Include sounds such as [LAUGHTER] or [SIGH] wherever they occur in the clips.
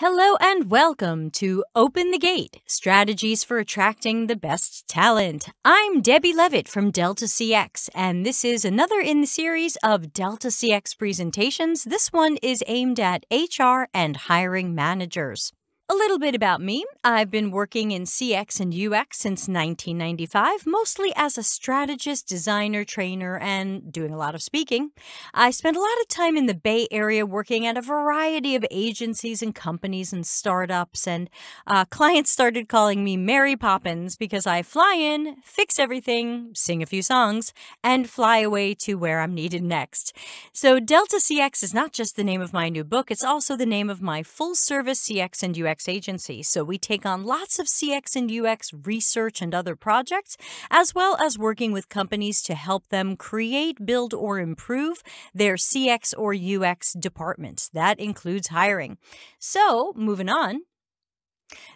Hello and welcome to Open the Gate Strategies for Attracting the Best Talent. I'm Debbie Levitt from Delta CX, and this is another in the series of Delta CX presentations. This one is aimed at HR and hiring managers. A little bit about me. I've been working in CX and UX since 1995, mostly as a strategist, designer, trainer, and doing a lot of speaking. I spent a lot of time in the Bay Area working at a variety of agencies and companies and startups, and uh, clients started calling me Mary Poppins because I fly in, fix everything, sing a few songs, and fly away to where I'm needed next. So, Delta CX is not just the name of my new book, it's also the name of my full service CX and UX UX agency, so we take on lots of CX and UX research and other projects, as well as working with companies to help them create, build, or improve their CX or UX departments. That includes hiring. So, moving on,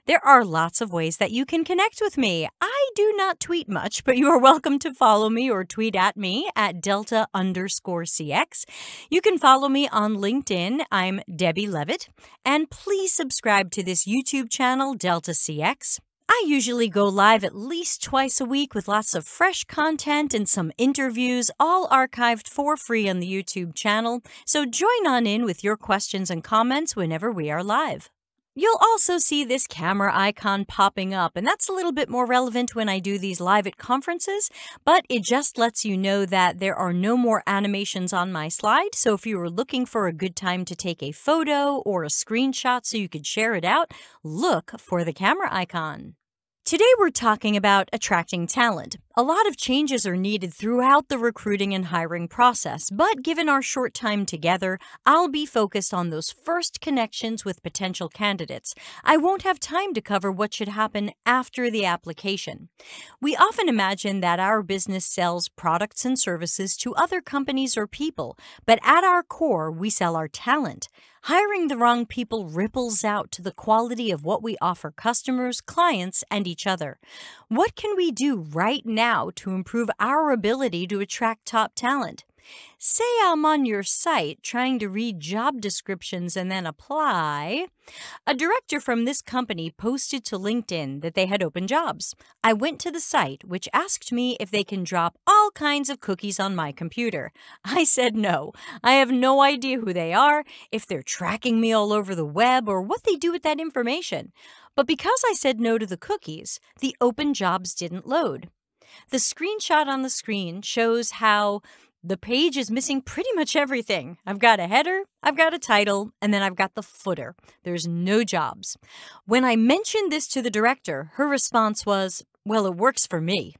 there are lots of ways that you can connect with me. I do not tweet much, but you are welcome to follow me or tweet at me at delta underscore CX. You can follow me on LinkedIn. I'm Debbie Levitt. And please subscribe to this YouTube channel, Delta CX. I usually go live at least twice a week with lots of fresh content and some interviews, all archived for free on the YouTube channel. So join on in with your questions and comments whenever we are live. You'll also see this camera icon popping up, and that's a little bit more relevant when I do these live at conferences, but it just lets you know that there are no more animations on my slide, so if you were looking for a good time to take a photo or a screenshot so you could share it out, look for the camera icon. Today we're talking about attracting talent, a lot of changes are needed throughout the recruiting and hiring process, but given our short time together, I'll be focused on those first connections with potential candidates. I won't have time to cover what should happen after the application. We often imagine that our business sells products and services to other companies or people, but at our core, we sell our talent. Hiring the wrong people ripples out to the quality of what we offer customers, clients, and each other. What can we do right now? now to improve our ability to attract top talent. Say I'm on your site trying to read job descriptions and then apply. A director from this company posted to LinkedIn that they had open jobs. I went to the site, which asked me if they can drop all kinds of cookies on my computer. [LAUGHS] I said no. I have no idea who they are, if they're tracking me all over the web, or what they do with that information. But because I said no to the cookies, the open jobs didn't load. The screenshot on the screen shows how the page is missing pretty much everything. I've got a header, I've got a title, and then I've got the footer. There's no jobs. When I mentioned this to the director, her response was, Well, it works for me.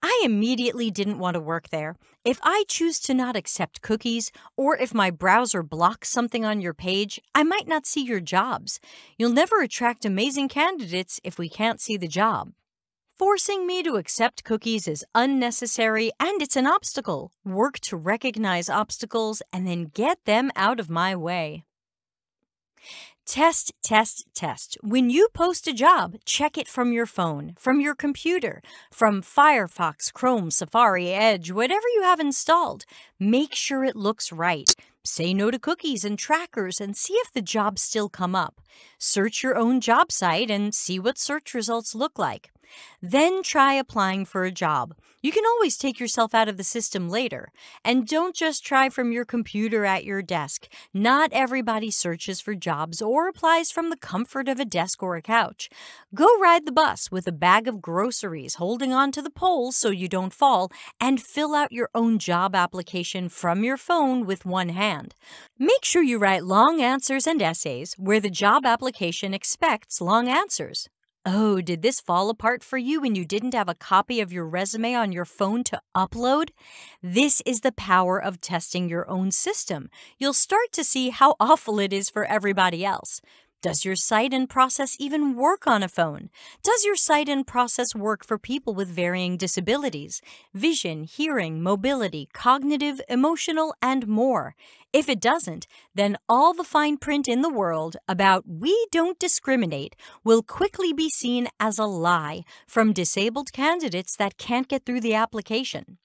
I immediately didn't want to work there. If I choose to not accept cookies, or if my browser blocks something on your page, I might not see your jobs. You'll never attract amazing candidates if we can't see the job. Forcing me to accept cookies is unnecessary and it's an obstacle. Work to recognize obstacles and then get them out of my way. Test, test, test. When you post a job, check it from your phone, from your computer, from Firefox, Chrome, Safari, Edge, whatever you have installed. Make sure it looks right. Say no to cookies and trackers and see if the jobs still come up. Search your own job site and see what search results look like. Then try applying for a job. You can always take yourself out of the system later. And don't just try from your computer at your desk. Not everybody searches for jobs or applies from the comfort of a desk or a couch. Go ride the bus with a bag of groceries, holding on to the poles so you don't fall, and fill out your own job application from your phone with one hand. Make sure you write long answers and essays where the job application expects long answers. Oh, did this fall apart for you when you didn't have a copy of your resume on your phone to upload? This is the power of testing your own system. You'll start to see how awful it is for everybody else. Does your site and process even work on a phone? Does your site and process work for people with varying disabilities? Vision, hearing, mobility, cognitive, emotional, and more. If it doesn't, then all the fine print in the world about we don't discriminate will quickly be seen as a lie from disabled candidates that can't get through the application.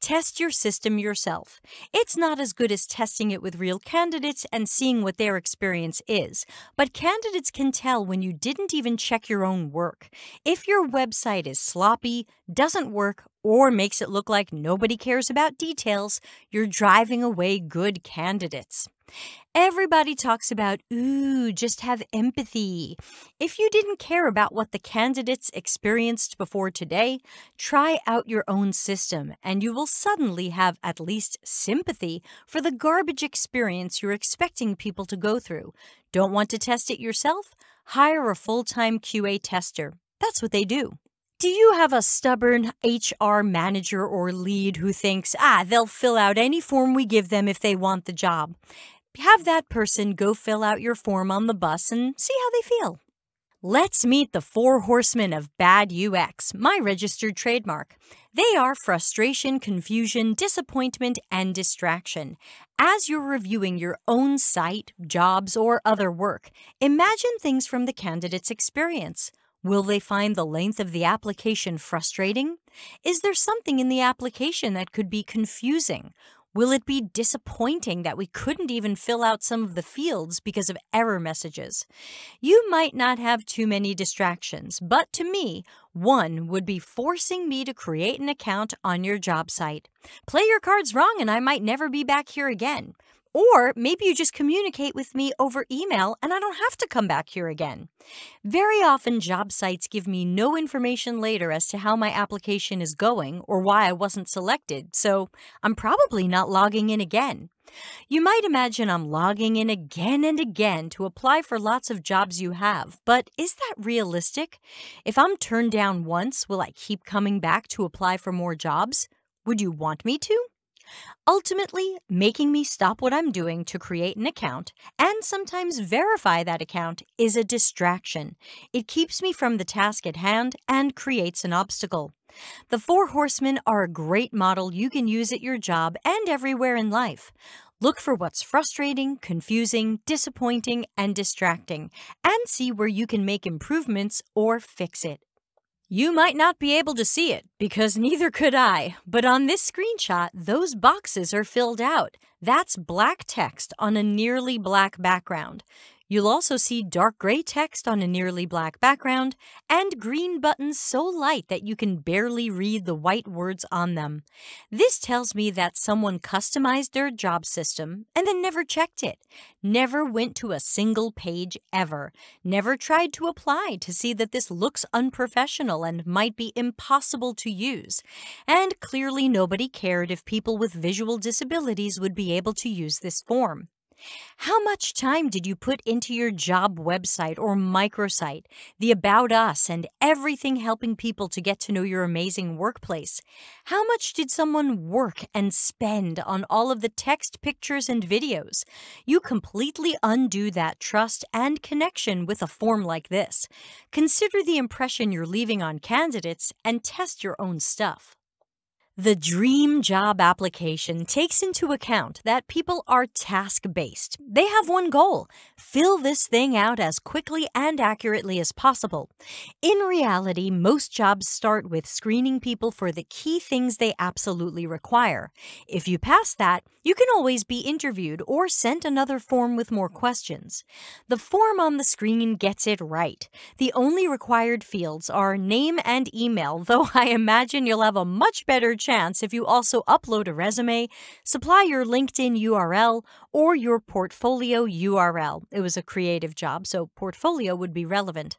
Test your system yourself. It's not as good as testing it with real candidates and seeing what their experience is, but candidates can tell when you didn't even check your own work. If your website is sloppy, doesn't work, or makes it look like nobody cares about details, you're driving away good candidates. Everybody talks about, ooh, just have empathy. If you didn't care about what the candidates experienced before today, try out your own system and you will will suddenly have at least sympathy for the garbage experience you're expecting people to go through. Don't want to test it yourself? Hire a full time QA tester. That's what they do. Do you have a stubborn HR manager or lead who thinks, ah, they'll fill out any form we give them if they want the job? Have that person go fill out your form on the bus and see how they feel. Let's meet the four horsemen of bad UX, my registered trademark. They are frustration, confusion, disappointment, and distraction. As you're reviewing your own site, jobs, or other work, imagine things from the candidate's experience. Will they find the length of the application frustrating? Is there something in the application that could be confusing? Will it be disappointing that we couldn't even fill out some of the fields because of error messages? You might not have too many distractions, but to me, one would be forcing me to create an account on your job site. Play your cards wrong and I might never be back here again. Or maybe you just communicate with me over email and I don't have to come back here again. Very often, job sites give me no information later as to how my application is going or why I wasn't selected, so I'm probably not logging in again. You might imagine I'm logging in again and again to apply for lots of jobs you have, but is that realistic? If I'm turned down once, will I keep coming back to apply for more jobs? Would you want me to? ultimately making me stop what I'm doing to create an account and sometimes verify that account is a distraction. It keeps me from the task at hand and creates an obstacle. The Four Horsemen are a great model you can use at your job and everywhere in life. Look for what's frustrating, confusing, disappointing, and distracting, and see where you can make improvements or fix it. You might not be able to see it, because [LAUGHS] neither could I, but on this screenshot, those boxes are filled out. That's black text on a nearly black background. You'll also see dark gray text on a nearly black background and green buttons so light that you can barely read the white words on them. This tells me that someone customized their job system and then never checked it, never went to a single page ever, never tried to apply to see that this looks unprofessional and might be impossible to use, and clearly nobody cared if people with visual disabilities would be able to use this form. How much time did you put into your job website or microsite, the About Us, and everything helping people to get to know your amazing workplace? How much did someone work and spend on all of the text, pictures, and videos? You completely undo that trust and connection with a form like this. Consider the impression you're leaving on candidates and test your own stuff. The dream job application takes into account that people are task based. They have one goal fill this thing out as quickly and accurately as possible. In reality, most jobs start with screening people for the key things they absolutely require. If you pass that, you can always be interviewed or sent another form with more questions. The form on the screen gets it right. The only required fields are name and email, [LAUGHS] though I imagine you'll have a much better chance if you also upload a resume, supply your LinkedIn URL, or your portfolio URL. It was a creative job, so portfolio would be relevant.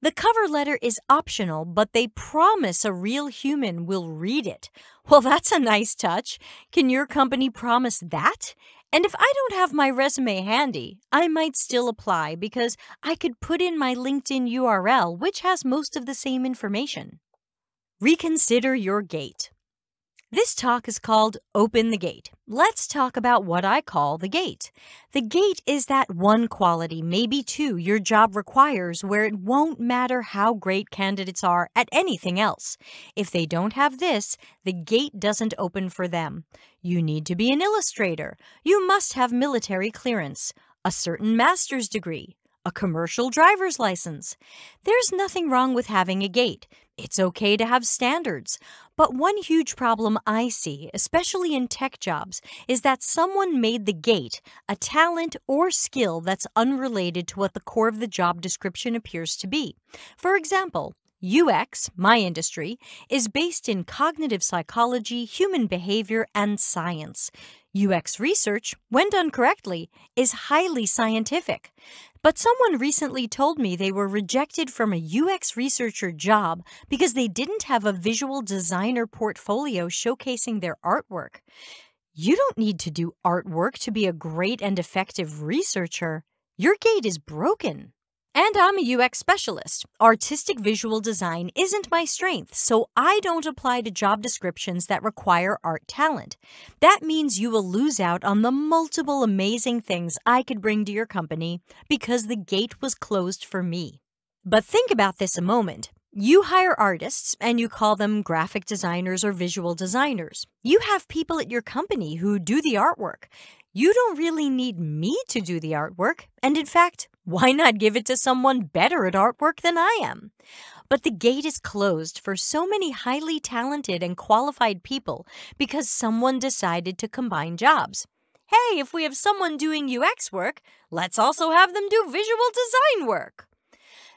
The cover letter is optional, but they promise a real human will read it. [LAUGHS] Well, that's a nice touch. Can your company promise that? And if I don't have my resume handy, I might still apply because I could put in my LinkedIn URL, which has most of the same information. Reconsider your gate. This talk is called Open the Gate. Let's talk about what I call the gate. The gate is that one quality, maybe two, your job requires where it won't matter how great candidates are at anything else. If they don't have this, the gate doesn't open for them. You need to be an illustrator. You must have military clearance, a certain master's degree, a commercial driver's license. There's nothing wrong with having a gate. It's okay to have standards. But one huge problem I see, especially in tech jobs, is that someone made the gate a talent or skill that's unrelated to what the core of the job description appears to be. For example, UX, my industry, is based in cognitive psychology, human behavior, and science. UX research, when done correctly, is highly scientific. But someone recently told me they were rejected from a UX researcher job because they didn't have a visual designer portfolio showcasing their artwork. You don't need to do artwork to be a great and effective researcher. Your gate is broken. And I'm a UX specialist. Artistic visual design isn't my strength, so I don't apply to job descriptions that require art talent. That means you will lose out on the multiple amazing things I could bring to your company because the gate was closed for me. But think about this a moment. You hire artists and you call them graphic designers or visual designers. You have people at your company who do the artwork. You don't really need me to do the artwork, and in fact, why not give it to someone better at artwork than I am? But the gate is closed for so many highly talented and qualified people because someone decided to combine jobs. Hey, if we have someone doing UX work, let's also have them do visual design work.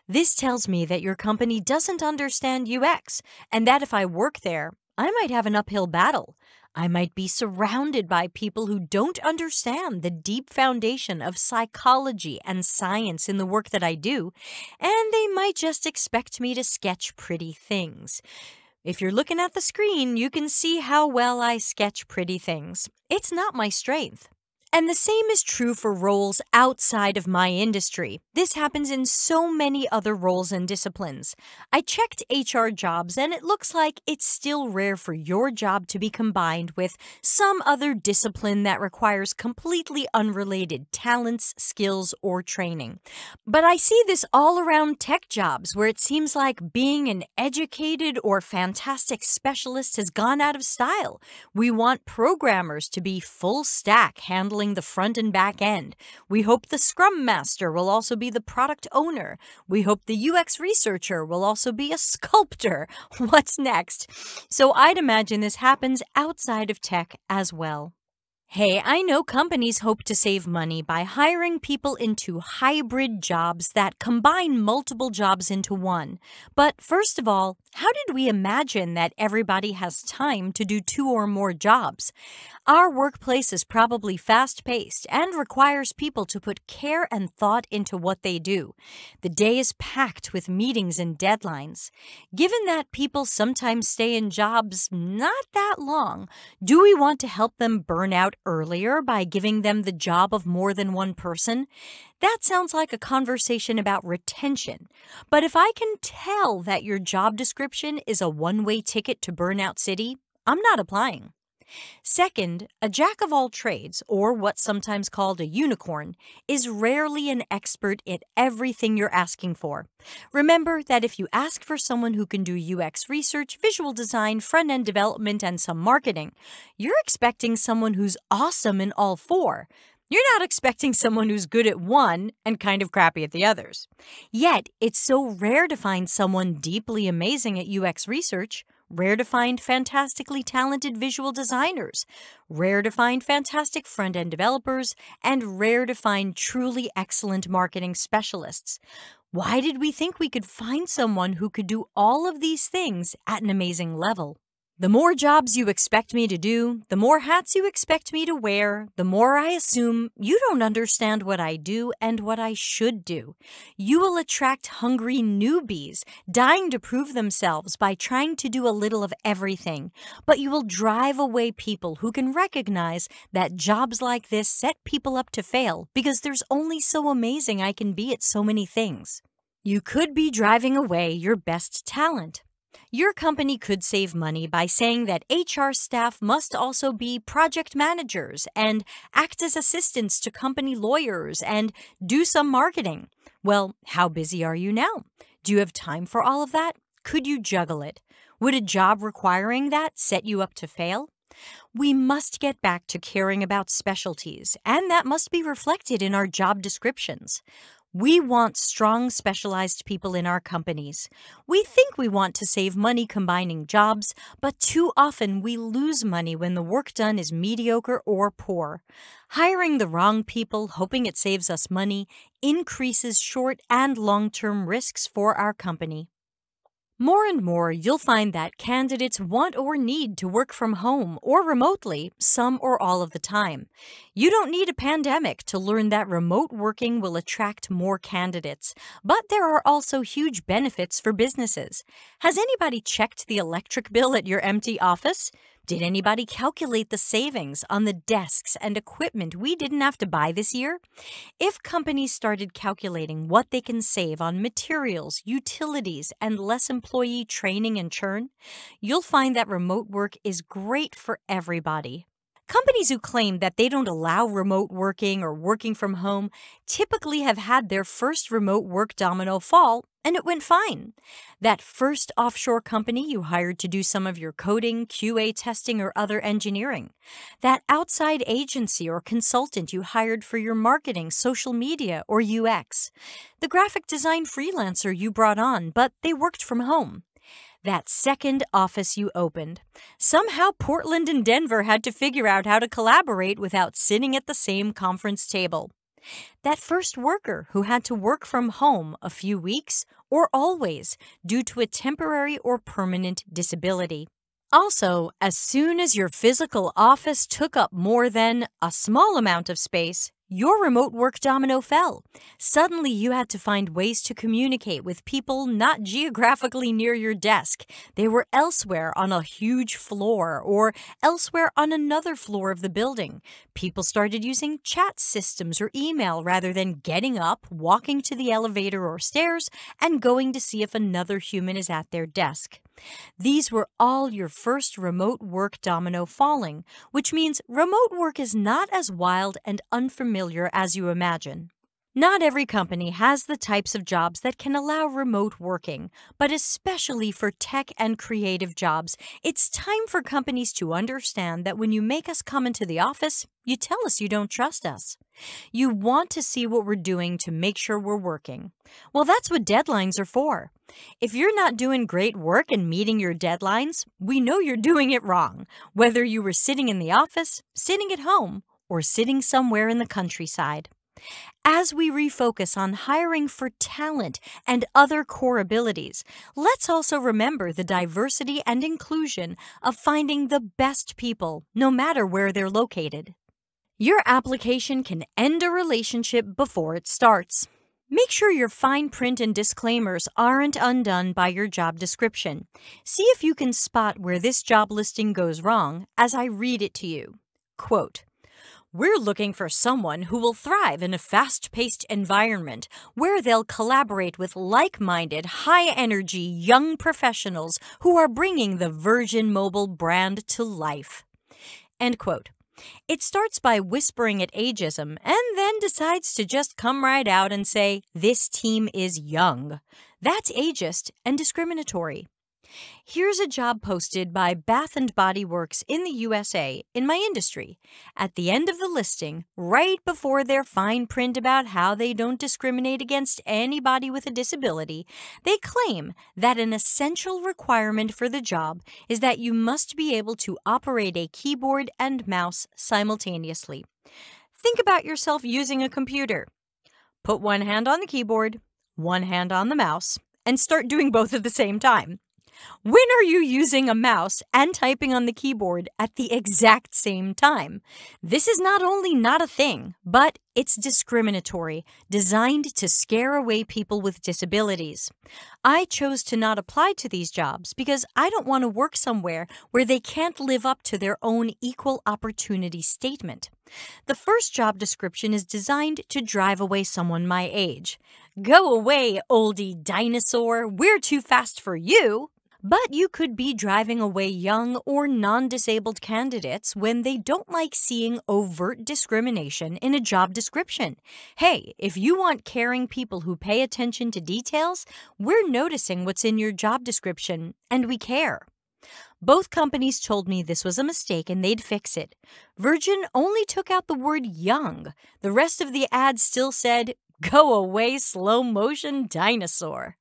This tells me that your company doesn't understand UX, and that if I work there, I might have an uphill battle. I might be surrounded by people who don't understand the deep foundation of psychology and science in the work that I do, and they might just expect me to sketch pretty things. If you're looking at the screen, you can see how well I sketch pretty things. It's not my strength, and the same is true for roles outside of my industry. This happens in so many other roles and disciplines. I checked HR jobs, and it looks like it's still rare for your job to be combined with some other discipline that requires completely unrelated talents, skills, or training. But I see this all around tech jobs, where it seems like being an educated or fantastic specialist has gone out of style. We want programmers to be full stack handling handling the front and back end. We hope the Scrum Master will also be the product owner. We hope the UX researcher will also be a sculptor. [LAUGHS] What's next? So I'd imagine this happens outside of tech as well. Hey, I know companies hope to save money by hiring people into hybrid jobs that combine multiple jobs into one. But first of all, how did we imagine that everybody has time to do two or more jobs? Our workplace is probably fast paced and requires people to put care and thought into what they do. The day is packed with meetings and deadlines. Given that people sometimes stay in jobs not that long, do we want to help them burn out earlier by giving them the job of more than one person, that sounds like a conversation about retention. But if I can tell that your job description is a one way ticket to Burnout City, I'm not applying. Second, a jack of all trades, or what's sometimes called a unicorn, is rarely an expert at everything you're asking for. Remember that if you ask for someone who can do UX research, visual design, front end development, and some marketing, you're expecting someone who's awesome in all four. You're not expecting [LAUGHS] someone who's good at one and kind of crappy at the others. Yet, it's so rare to find someone deeply amazing at UX research. Rare to find fantastically talented visual designers, rare to find fantastic front end developers, and rare to find truly excellent marketing specialists. Why did we think we could find someone who could do all of these things at an amazing level? The more jobs you expect me to do, the more hats you expect me to wear, the more I assume you don't understand what I do and what I should do. You will attract hungry newbies, dying to prove themselves by trying to do a little of everything. But you will drive away people who can recognize that jobs like this set people up to fail because there's only so amazing I can be at so many things. You could be driving away your best talent your company could save money by saying that HR staff must also be project managers and act as assistants to company lawyers and do some marketing. Well, how busy are you now? Do you have time for all of that? Could you juggle it? Would a job requiring that set you up to fail? We must get back to caring about specialties, and that must be reflected in our job descriptions. We want strong, specialized people in our companies. We think we want to save money combining jobs, but too often we lose money when the work done is mediocre or poor. Hiring the wrong people, hoping it saves us money, increases short and long term risks for our company. More and more, you'll find that candidates want or need to work from home or remotely some or all of the time. You don't need a pandemic to learn that remote working will attract more candidates, but there are also huge benefits for businesses. Has anybody checked the electric bill at your empty office? Did anybody calculate the savings on the desks and equipment we didn't have to buy this year? If companies started calculating what they can save on materials, utilities, and less employee training and churn, you'll find that remote work is great for everybody. Companies who claim that they don't allow remote working or working from home typically have had their first remote work domino fall and it went fine. That first offshore company you hired to do some of your coding, QA testing, or other engineering. That outside agency or consultant you hired for your marketing, social media, or UX. The graphic design freelancer you brought on, but they worked from home. That second office you opened. Somehow Portland and Denver had to figure out how to collaborate without sitting at the same conference table. That first worker who had to work from home a few weeks or always due to a temporary or permanent disability. Also, as soon as your physical office took up more than a small amount of space, your remote work domino fell. Suddenly, you had to find ways to communicate with people not geographically near your desk. They were elsewhere on a huge floor or elsewhere on another floor of the building. People started using chat systems or email rather than getting up, walking to the elevator or stairs, and going to see if another human is at their desk. These were all your first remote work domino falling, which means remote work is not as wild and unfamiliar as you imagine. Not every company has the types of jobs that can allow remote working, but especially for tech and creative jobs, it's time for companies to understand that when you make us come into the office, you tell us you don't trust us. You want to see what we're doing to make sure we're working. Well, that's what deadlines are for. If you're not doing great work and meeting your deadlines, we know you're doing it wrong, whether you were sitting in the office, sitting at home, or sitting somewhere in the countryside. As we refocus on hiring for talent and other core abilities, let's also remember the diversity and inclusion of finding the best people, no matter where they're located. Your application can end a relationship before it starts. Make sure your fine print and disclaimers aren't undone by your job description. See if you can spot where this job listing goes wrong as I read it to you. Quote, we're looking for someone who will thrive in a fast paced environment where they'll collaborate with like minded, high energy young professionals who are bringing the Virgin Mobile brand to life. End quote. It starts by whispering at ageism and then decides to just come right out and say, This team is young. That's ageist and discriminatory. Here's a job posted by Bath and Body Works in the USA in my industry. At the end of the listing, right before their fine print about how they don't discriminate against anybody with a disability, they claim that an essential requirement for the job is that you must be able to operate a keyboard and mouse simultaneously. Think about yourself using a computer. Put one hand on the keyboard, one hand on the mouse, and start doing both at the same time. When are you using a mouse and typing on the keyboard at the exact same time? This is not only not a thing, but it's discriminatory, designed to scare away people with disabilities. I chose to not apply to these jobs because I don't want to work somewhere where they can't live up to their own equal opportunity statement. The first job description is designed to drive away someone my age. Go away, oldie dinosaur, we're too fast for you. But you could be driving away young or non disabled candidates when they don't like seeing overt discrimination in a job description. Hey, if you want caring people who pay attention to details, we're noticing what's in your job description and we care. Both companies told me this was a mistake and they'd fix it. Virgin only took out the word young. The rest of the ad still said, Go away, slow motion dinosaur.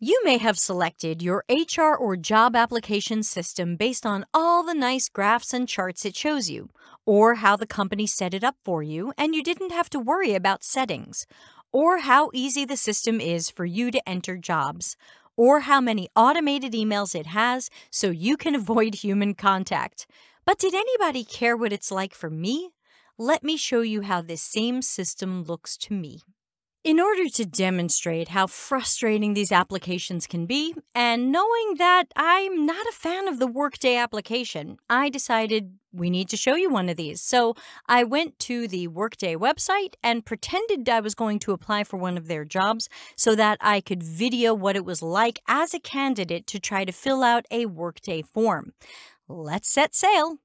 You may have selected your HR or job application system based on all the nice graphs and charts it shows you, or how the company set it up for you and you didn't have to worry about settings, or how easy the system is for you to enter jobs, or how many automated emails it has so you can [LAUGHS] avoid human contact. But did anybody care what it's like for me? Let me show you how this same system looks to me. In order to demonstrate how frustrating these applications can be, and knowing that I'm not a fan of the Workday application, I decided we need to show you one of these. So I went to the Workday website and pretended I was going to apply for one of their jobs so that I could video what it was like as a candidate to try to fill out a Workday form. Let's set sail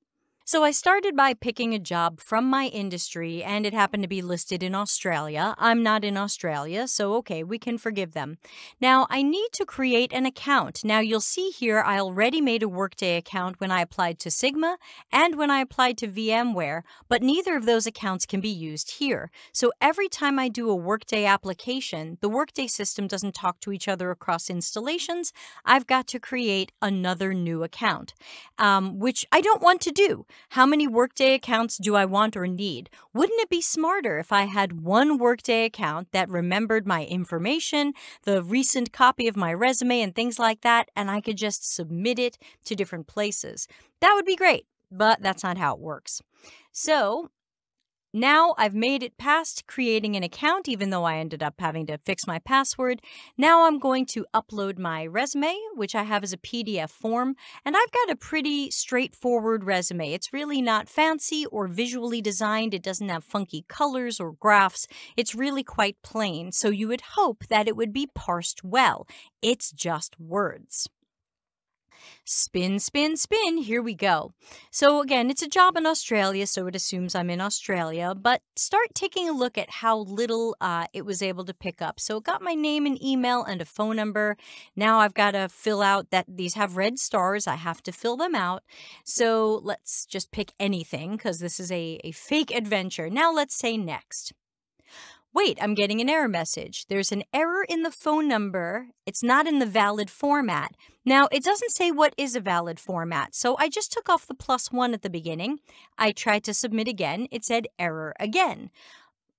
so I started by picking a job from my industry, and it happened to be listed in Australia. I'm not in Australia, so okay, we can forgive them. Now I need to create an account. Now you'll see here I already made a Workday account when I applied to Sigma and when I applied to VMware, but neither of those accounts can be used here. So every time I do a Workday application, the Workday system doesn't talk to each other across installations. I've got to create another new account, um, which I don't want to do. How many workday accounts do I want or need? Wouldn't it be smarter if I had one workday account that remembered my information, the recent copy of my resume, and things like that, and I could just submit it to different places? That would be great, but that's not how it works. So now I've made it past creating an account, even though I ended up having to fix my password. Now I'm going to upload my resume, which I have as a PDF form. And I've got a pretty straightforward resume. It's really not fancy or visually designed. It doesn't have funky colors or graphs. It's really quite plain. So you would hope that it would be parsed well. It's just words. Spin, spin, spin, here we go. So again, it's a job in Australia, so it assumes I'm in Australia, but start taking a look at how little uh, it was able to pick up. So it got my name and email and a phone number. Now I've got to fill out that these have red stars. I have to fill them out. So let's just pick anything because this is a, a fake adventure. Now let's say next wait, I'm getting an error message. There's an error in the phone number. It's not in the valid format. Now, it doesn't say what is a valid format, so I just took off the plus one at the beginning. I tried to submit again. It said error again.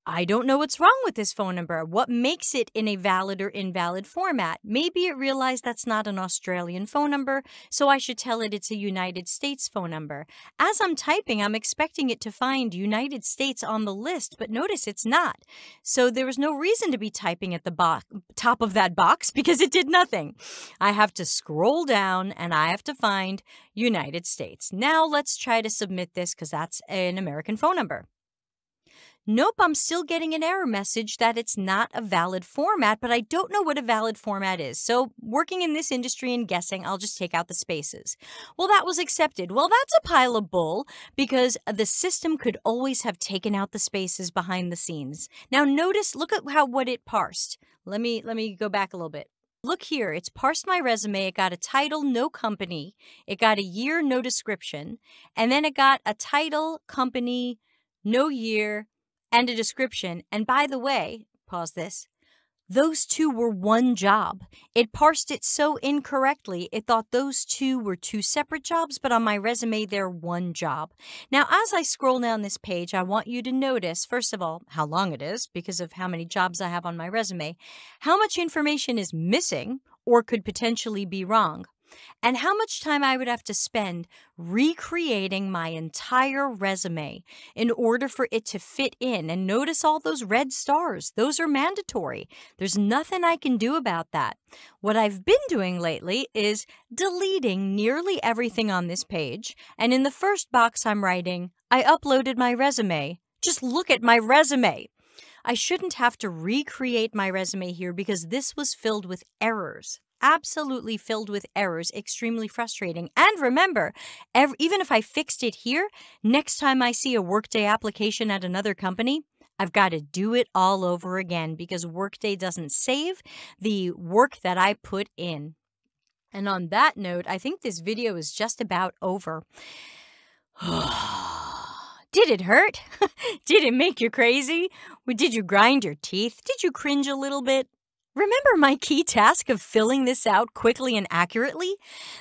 I don't know what's wrong with this phone number. What makes it in a valid or invalid format? Maybe it realized that's not an Australian phone number, so I should tell it it's a United States phone number. As I'm typing, I'm expecting it to find United States on the list, but notice it's not. So there was no reason to be typing at the top of that box [LAUGHS] because it did nothing. I have to scroll down and I have to find United States. Now let's try to submit this because that's an American phone number. Nope, I'm still getting an error message that it's not a valid format, but I don't know what a valid format is. So, working in this industry and guessing, I'll just take out the spaces. Well, that was accepted. Well, that's a pile of bull because the system could always have taken out the spaces behind the scenes. Now, notice, look at how what it parsed. Let me let me go back a little bit. Look here, it's parsed my resume. It got a title, no company. It got a year, no description. And then it got a title, company, no year, and a description. And by the way, pause this. Those two were one job. It parsed it so incorrectly, it thought those two were two separate jobs, but on my resume, they're one job. Now, as I scroll down this page, I want you to notice, first of all, how long it is because of how many jobs I have on my resume, how much information is missing or could potentially be wrong and how much time I would have to spend recreating my entire resume in order for it to fit in. And notice all those red stars, those are mandatory. There's nothing I can do about that. What I've been doing lately is deleting nearly everything on this page, and in the first box, I'm writing, I uploaded my resume. Just look at my resume. I shouldn't have to recreate my resume here because this was filled with errors absolutely filled with errors, extremely frustrating. And remember, every, even if I fixed it here, next time I see a Workday application at another company, I've got to do it all over again because Workday doesn't save the work that I put in. And on that note, I think this video is just about over. [SIGHS] Did it hurt? [LAUGHS] Did it make you crazy? Did you grind your teeth? Did you cringe a little bit? Remember my key task of filling this out quickly and accurately?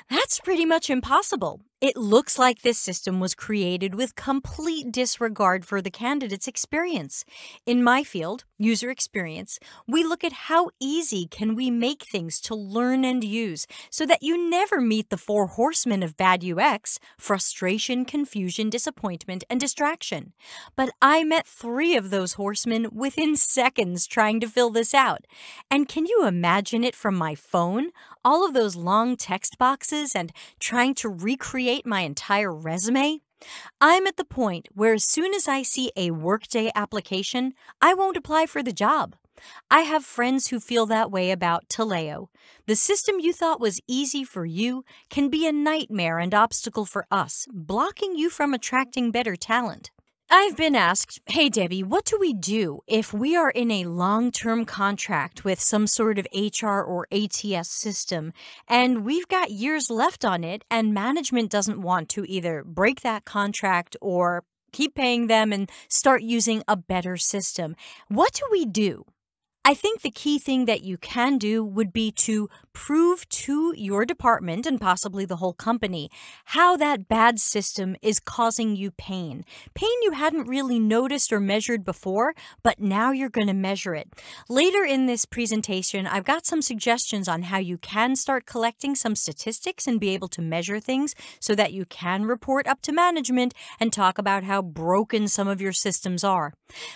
That's pretty much impossible, it looks like this system was created with complete disregard for the candidate's experience. In my field, user experience, we look at how easy can we make things to learn and use so that you never meet the four horsemen of bad UX, frustration, confusion, disappointment, and distraction. But I met three of those horsemen within seconds trying to fill this out. And can you imagine it from my phone? All of those long text boxes and trying to recreate update my entire resume? I'm at the point where as soon as I see a workday application, I won't apply for the job. I have friends who feel that way about Taleo. The system you thought was easy for you can be a nightmare and obstacle for us, blocking you from attracting better talent. I've been asked, hey, Debbie, what do we do if we are in a long term contract with some sort of HR or ATS system and we've got years left on it and management doesn't want to either break that contract or keep paying them and start using a better system? What do we do? I think the key thing that you can do would be to prove to your department and possibly the whole company how that bad system is causing you pain. Pain you hadn't really noticed or measured before, but now you're going to measure it. Later in this presentation, I've got some suggestions on how you can start collecting some statistics and be able to measure things so that you can report up to management and talk about how broken some of your systems are.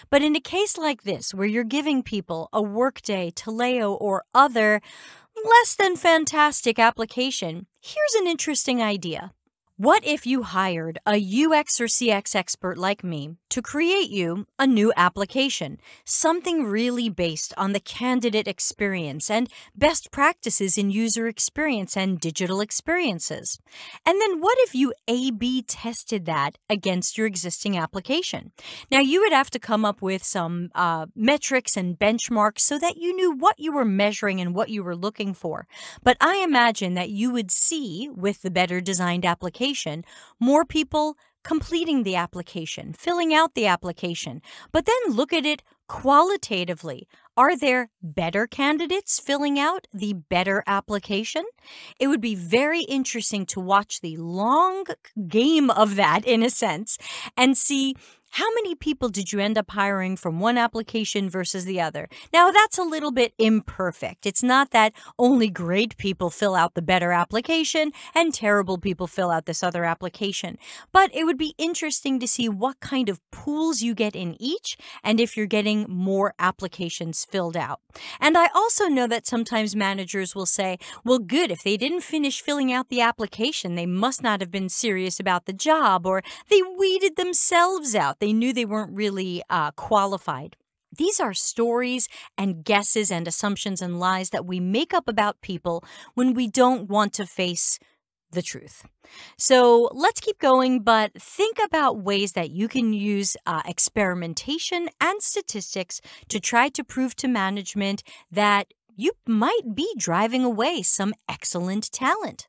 But in a case like this, where you're giving people a workday, Taleo, or other, less than fantastic application, here's an interesting idea. What if you hired a UX or CX expert like me to create you a new application, something really based on the candidate experience and best practices in user experience and digital experiences? And then what if you A B tested that against your existing application? Now, you would have to come up with some uh, metrics and benchmarks so that you knew what you were measuring and what you were looking for. But I imagine that you would see with the better designed application application, more people completing the application, filling out the application, but then look at it qualitatively. Are there better candidates filling out the better application? It would be very interesting to watch the long game of that, in a sense, and see how many people did you end up hiring from one application versus the other? Now, that's a little bit imperfect. It's not that only great people fill out the better application and terrible people fill out this other application. But it would be interesting to see what kind of pools you get in each and if you're getting more applications filled out. And I also know that sometimes managers will say, well, good, if they didn't finish filling out the application, they must not have been serious about the job or they weeded themselves out. They knew they weren't really uh, qualified. These are stories and guesses and assumptions and lies that we make up about people when we don't want to face the truth. So let's keep going, but think about ways that you can use uh, experimentation and statistics to try to prove to management that you might be driving away some excellent talent.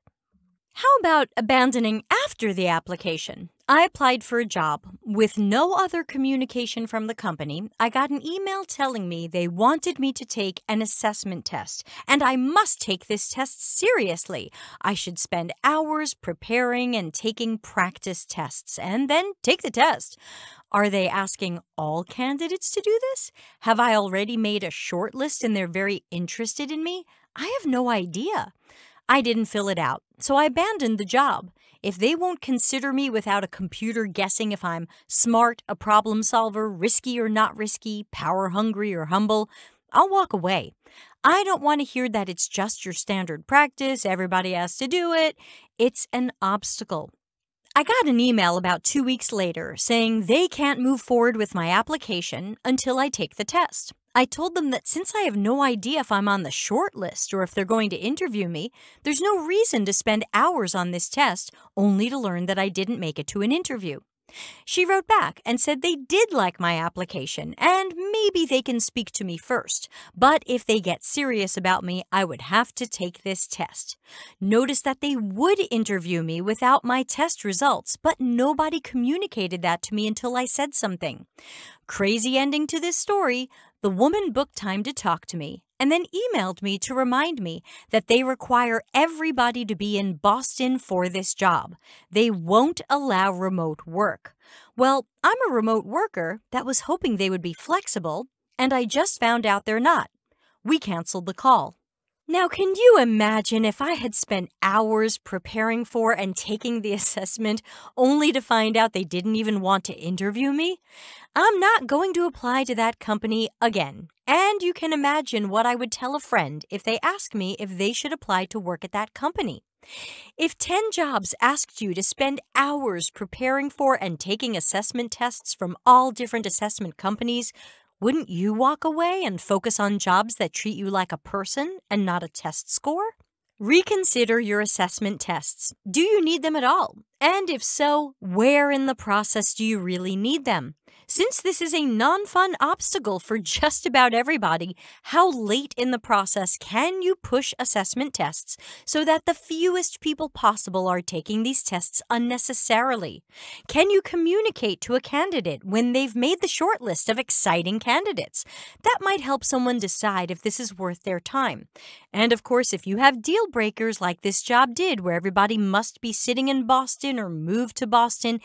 How about abandoning after the application? I applied for a job. With no other communication from the company, I got an email telling me they wanted me to take an assessment test, and I must take this test seriously. I should spend hours preparing and taking practice tests, and then take the test. Are they asking all candidates to do this? Have I already made a short list and they're very interested in me? I have no idea. I didn't fill it out, so I abandoned the job. If they won't consider me without a computer guessing if I'm smart, a problem solver, risky or not risky, power hungry or humble, I'll walk away. I don't want to hear that it's just your standard practice, everybody has to do it. It's an obstacle. I got an email about two weeks later saying they can't move forward with my application until I take the test. I told them that since I have no idea if I'm on the short list or if they're going to interview me, there's no reason to spend hours on this test only to learn that I didn't make it to an interview. She wrote back and said they did like my application and maybe they can speak to me first, but if they get serious about me, I would have to take this test. Notice that they would interview me without my test results, but nobody communicated that to me until I said something. Crazy ending to this story, the woman booked time to talk to me and then emailed me to remind me that they require everybody to be in Boston for this job. They won't allow remote work. Well, I'm a remote worker that was hoping they would be flexible, and I just found out they're not. We canceled the call. Now, can you imagine if I had spent hours preparing for and taking the [LAUGHS] assessment only to find out they didn't even want to interview me? I'm not going to apply to that company again. And you can imagine what I would tell a friend if they asked me if they should apply to work at that company. If 10 jobs asked you to spend hours preparing for and taking assessment tests from all different assessment companies, wouldn't you walk away and focus on jobs that treat you like a person and not a test score? Reconsider your assessment tests. Do you need them at all? And if so, where in the process do you really need them? Since this is a non fun obstacle for just about everybody, how late in the process can you push assessment tests so that the fewest people possible are taking these tests unnecessarily? Can you communicate to a candidate when they've made the shortlist of exciting candidates? That might help someone decide if this is worth their time. And of course, if you have deal breakers like this job did, where everybody must be sitting in Boston or move to Boston,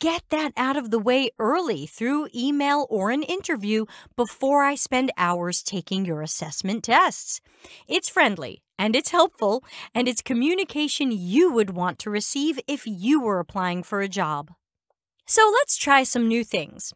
get that out of the way early through email or an interview before I spend hours taking your assessment tests. It's friendly and it's helpful, and it's communication you would want to receive if you were applying for a job. So let's try some new things.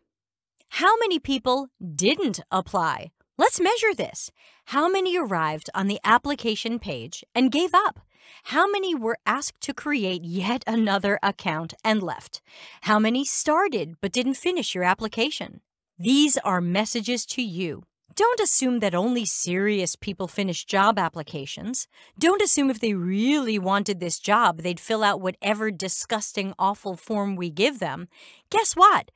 How many people didn't apply? Let's measure this. How many arrived on the application page and gave up? How many were asked to create yet another account and left? How many started but didn't finish your application? These are messages to you. Don't assume that only serious people finish job applications. Don't assume if they really wanted this job, they'd fill out whatever disgusting, awful form we give them. Guess what?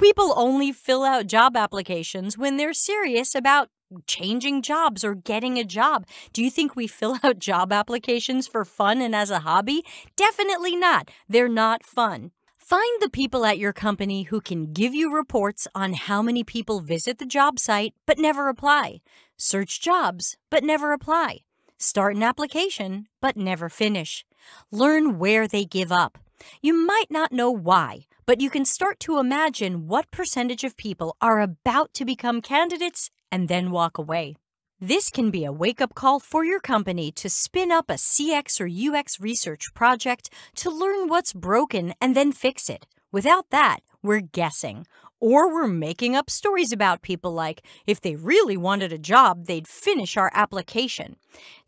People only fill out job applications when they're serious about changing jobs or getting a job. Do you think we fill out job applications for fun and as a hobby? Definitely not. They're not fun. Find the people at your company who can give you reports on how many people visit the job site but never apply, search jobs but never apply, start an application but never finish. Learn where they give up. You might not know why, but you can start to imagine what percentage of people are about to become candidates and then walk away. This can be a wake up call for your company to spin up a CX or UX research project to learn what's broken and then fix it. Without that, we're guessing, or we're making up stories about people like, if they really wanted a job, they'd finish our application.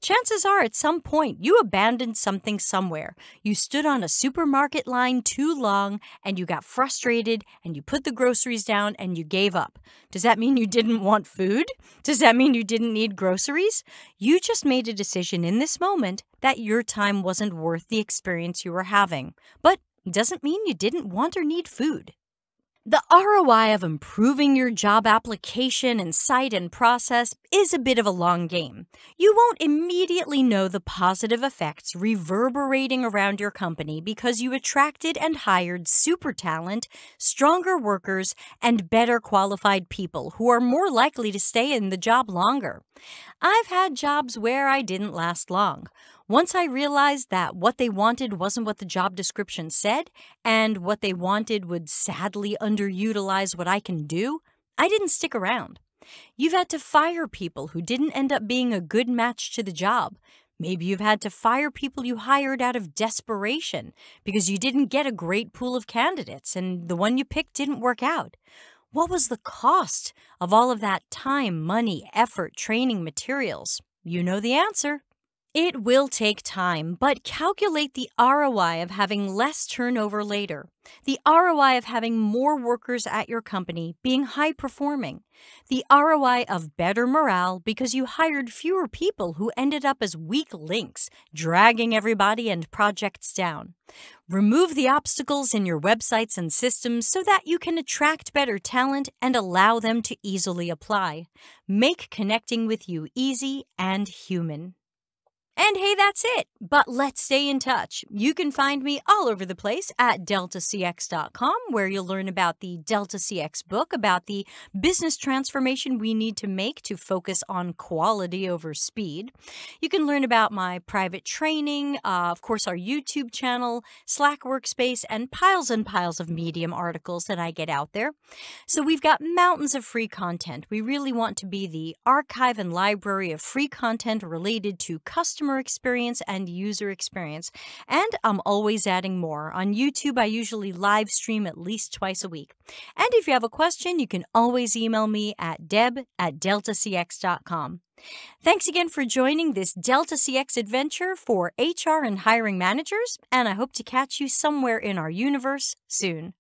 Chances are, at some point, you abandoned something somewhere. You stood on a supermarket line too long and you got frustrated and you put the groceries down and you gave up. Does that mean you didn't want food? Does that mean you didn't need groceries? You just made a decision in this moment that your time wasn't worth the experience you were having. But doesn't mean you didn't want or need food. The ROI of improving your job application and site and process is a bit of a long game. You won't immediately know the positive effects reverberating around your company because you attracted and hired super talent, stronger workers, and better qualified people who are more likely to stay in the job longer. I've had jobs where I didn't last long. Once I realized that what they wanted wasn't what the job description said, and what they wanted would sadly underutilize what I can do, I didn't stick around. You've had to fire people who didn't end up being a good match to the job. Maybe you've had to fire people you hired out of desperation because you didn't get a great pool of candidates and the one you picked didn't work out. What was the cost of all of that time, money, effort, training, materials? You know the answer. It will take time, but calculate the ROI of having less turnover later, the ROI of having more workers at your company being high performing, the ROI of better morale because you hired fewer people who ended up as weak links, dragging everybody and projects down. Remove the obstacles in your websites and systems so that you can attract better talent and allow them to easily apply. Make connecting with you easy and human. And hey, that's it. But let's stay in touch. You can find me all over the place at deltacx.com, where you'll learn about the Delta CX book, about the business transformation we need to make to focus on quality over speed. You can learn about my private training, uh, of course, our YouTube channel, Slack workspace, and piles and piles of Medium articles that I get out there. So we've got mountains of free content. We really want to be the archive and library of free content related to customer customer experience and user experience. And I'm always adding more. On YouTube, I usually live stream at least twice a week. And if you have a question, you can always email me at deb at deltacx.com. Thanks again for joining this Delta CX adventure for HR and hiring managers, and I hope to catch you somewhere in our universe soon.